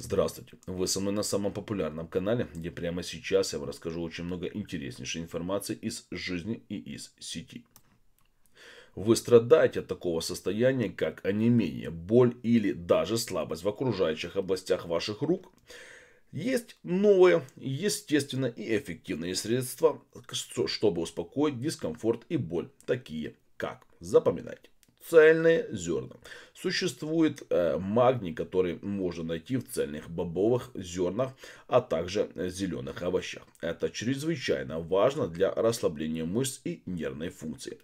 Здравствуйте! Вы со мной на самом популярном канале, где прямо сейчас я вам расскажу очень много интереснейшей информации из жизни и из сети. Вы страдаете от такого состояния, как онемение, боль или даже слабость в окружающих областях ваших рук? Есть новые, естественно и эффективные средства, чтобы успокоить дискомфорт и боль, такие как, запоминайте, цельные зерна. Существует э, магний, который можно найти в цельных бобовых зернах, а также зеленых овощах. Это чрезвычайно важно для расслабления мышц и нервной функции.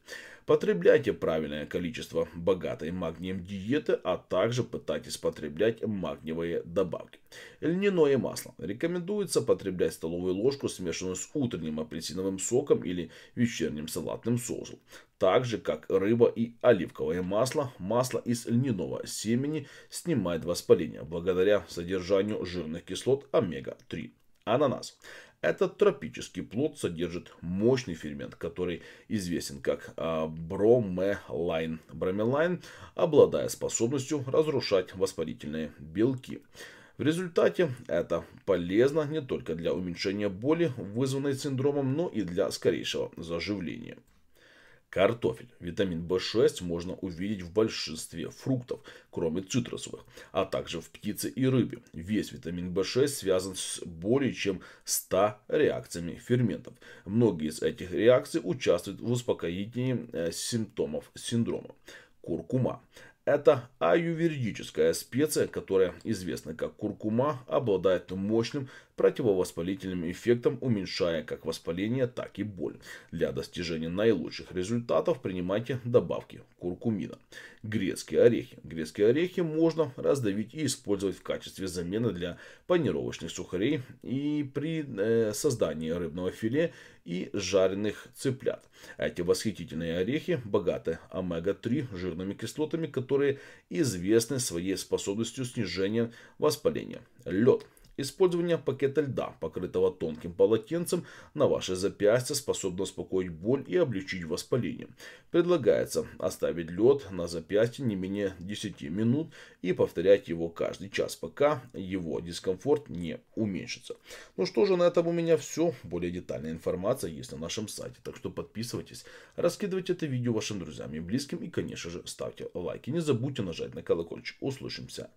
Потребляйте правильное количество богатой магнием диеты, а также пытайтесь потреблять магниевые добавки. Льняное масло. Рекомендуется потреблять столовую ложку, смешанную с утренним апельсиновым соком или вечерним салатным соусом так же, как рыба и оливковое масло, масло из льняного семени снимает воспаление благодаря содержанию жирных кислот омега-3. Ананас. Этот тропический плод содержит мощный фермент, который известен как а, бромелайн. Бромелайн, обладая способностью разрушать воспалительные белки. В результате это полезно не только для уменьшения боли, вызванной синдромом, но и для скорейшего заживления. Картофель. Витамин В6 можно увидеть в большинстве фруктов, кроме цитрусовых, а также в птице и рыбе. Весь витамин В6 связан с более чем 100 реакциями ферментов. Многие из этих реакций участвуют в успокоении э, симптомов синдрома. Куркума. Это аювердическая специя, которая известна как куркума, обладает мощным противовоспалительным эффектом, уменьшая как воспаление, так и боль. Для достижения наилучших результатов принимайте добавки куркумина. Грецкие орехи. Грецкие орехи можно раздавить и использовать в качестве замены для панировочных сухарей и при э, создании рыбного филе и жареных цыплят. Эти восхитительные орехи богаты омега-3 жирными кислотами, которые известны своей способностью снижения воспаления. Лед. Использование пакета льда, покрытого тонким полотенцем, на ваше запястье способно успокоить боль и облегчить воспаление. Предлагается оставить лед на запястье не менее 10 минут и повторять его каждый час, пока его дискомфорт не уменьшится. Ну что же, на этом у меня все. Более детальная информация есть на нашем сайте, так что подписывайтесь, раскидывайте это видео вашим друзьям и близким и, конечно же, ставьте лайки. Не забудьте нажать на колокольчик. Услышимся!